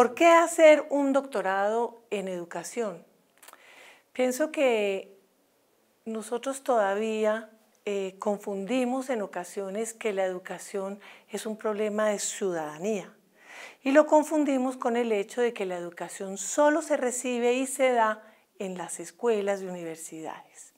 ¿Por qué hacer un doctorado en educación? Pienso que nosotros todavía eh, confundimos en ocasiones que la educación es un problema de ciudadanía y lo confundimos con el hecho de que la educación solo se recibe y se da en las escuelas y universidades.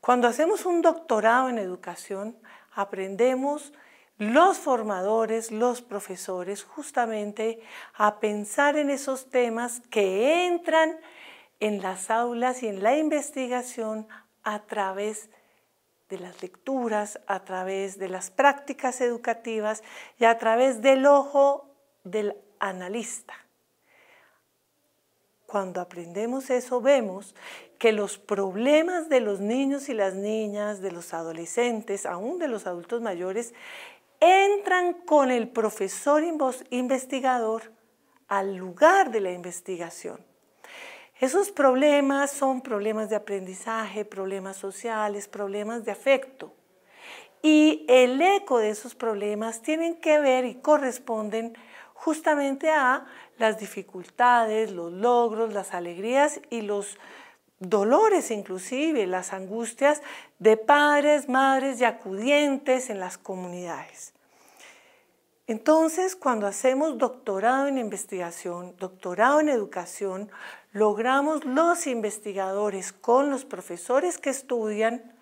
Cuando hacemos un doctorado en educación, aprendemos los formadores, los profesores, justamente a pensar en esos temas que entran en las aulas y en la investigación a través de las lecturas, a través de las prácticas educativas y a través del ojo del analista. Cuando aprendemos eso, vemos que los problemas de los niños y las niñas, de los adolescentes, aún de los adultos mayores, entran con el profesor investigador al lugar de la investigación. Esos problemas son problemas de aprendizaje, problemas sociales, problemas de afecto. Y el eco de esos problemas tienen que ver y corresponden justamente a las dificultades, los logros, las alegrías y los dolores inclusive, las angustias de padres, madres y acudientes en las comunidades. Entonces, cuando hacemos doctorado en investigación, doctorado en educación, logramos los investigadores con los profesores que estudian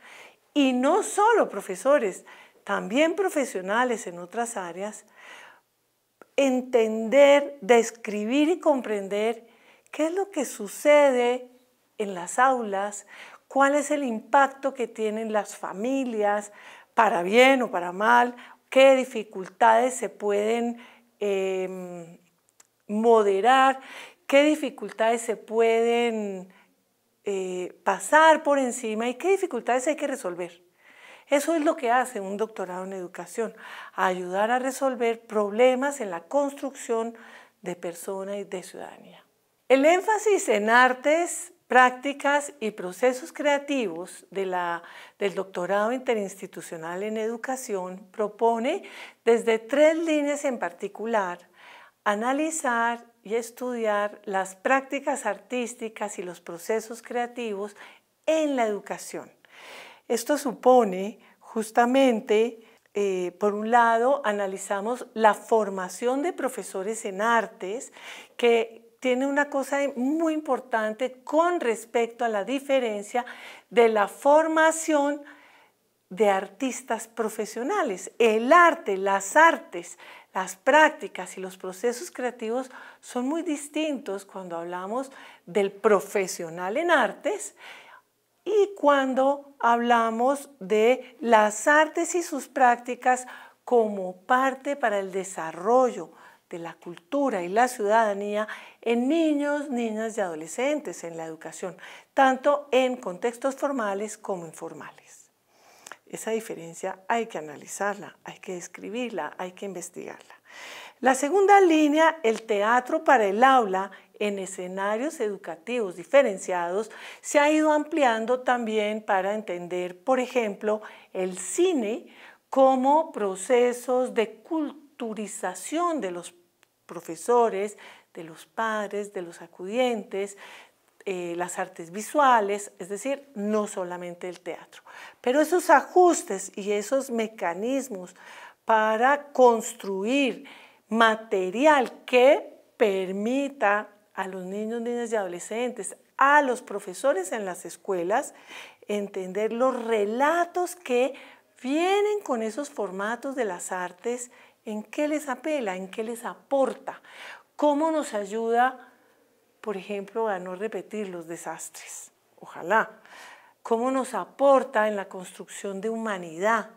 y no solo profesores, también profesionales en otras áreas, entender, describir y comprender qué es lo que sucede en las aulas, cuál es el impacto que tienen las familias, para bien o para mal, qué dificultades se pueden em, moderar, qué dificultades se pueden eh, pasar por encima y qué dificultades hay que resolver. Eso es lo que hace un doctorado en educación, ayudar a resolver problemas en la construcción de persona y de ciudadanía. El énfasis en artes prácticas y procesos creativos de la, del doctorado interinstitucional en educación propone desde tres líneas en particular analizar y estudiar las prácticas artísticas y los procesos creativos en la educación. Esto supone justamente eh, por un lado, analizamos la formación de profesores en artes, que tiene una cosa muy importante con respecto a la diferencia de la formación de artistas profesionales. El arte, las artes, las prácticas y los procesos creativos son muy distintos cuando hablamos del profesional en artes y cuando hablamos de las artes y sus prácticas como parte para el desarrollo, de la cultura y la ciudadanía en niños, niñas y adolescentes en la educación, tanto en contextos formales como informales. Esa diferencia hay que analizarla, hay que describirla, hay que investigarla. La segunda línea, el teatro para el aula en escenarios educativos diferenciados, se ha ido ampliando también para entender, por ejemplo, el cine como procesos de cultura de los profesores, de los padres, de los acudientes, eh, las artes visuales, es decir, no solamente el teatro. Pero esos ajustes y esos mecanismos para construir material que permita a los niños, niñas y adolescentes, a los profesores en las escuelas, entender los relatos que vienen con esos formatos de las artes ¿En qué les apela? ¿En qué les aporta? ¿Cómo nos ayuda, por ejemplo, a no repetir los desastres? Ojalá. ¿Cómo nos aporta en la construcción de humanidad?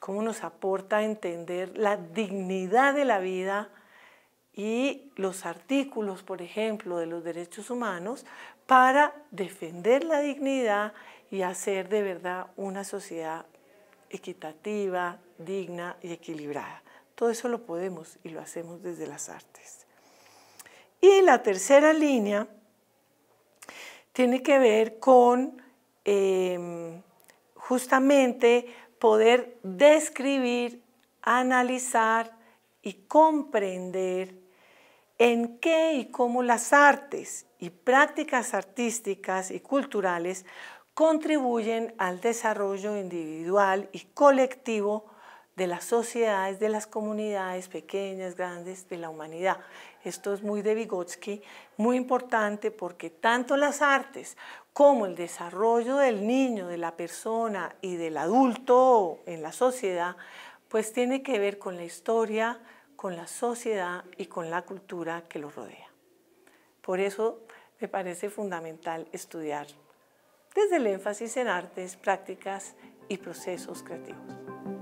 ¿Cómo nos aporta a entender la dignidad de la vida? y los artículos, por ejemplo, de los derechos humanos para defender la dignidad y hacer de verdad una sociedad equitativa, digna y equilibrada. Todo eso lo podemos y lo hacemos desde las artes. Y la tercera línea tiene que ver con em, justamente poder describir, analizar y comprender en qué y cómo las artes y prácticas artísticas y culturales contribuyen al desarrollo individual y colectivo de las sociedades, de las comunidades pequeñas, grandes, de la humanidad. Esto es muy de Vygotsky, muy importante porque tanto las artes como el desarrollo del niño, de la persona y del adulto en la sociedad, pues tiene que ver con la historia, con la sociedad y con la cultura que lo rodea. Por eso me parece fundamental estudiar desde el énfasis en artes, prácticas y procesos creativos.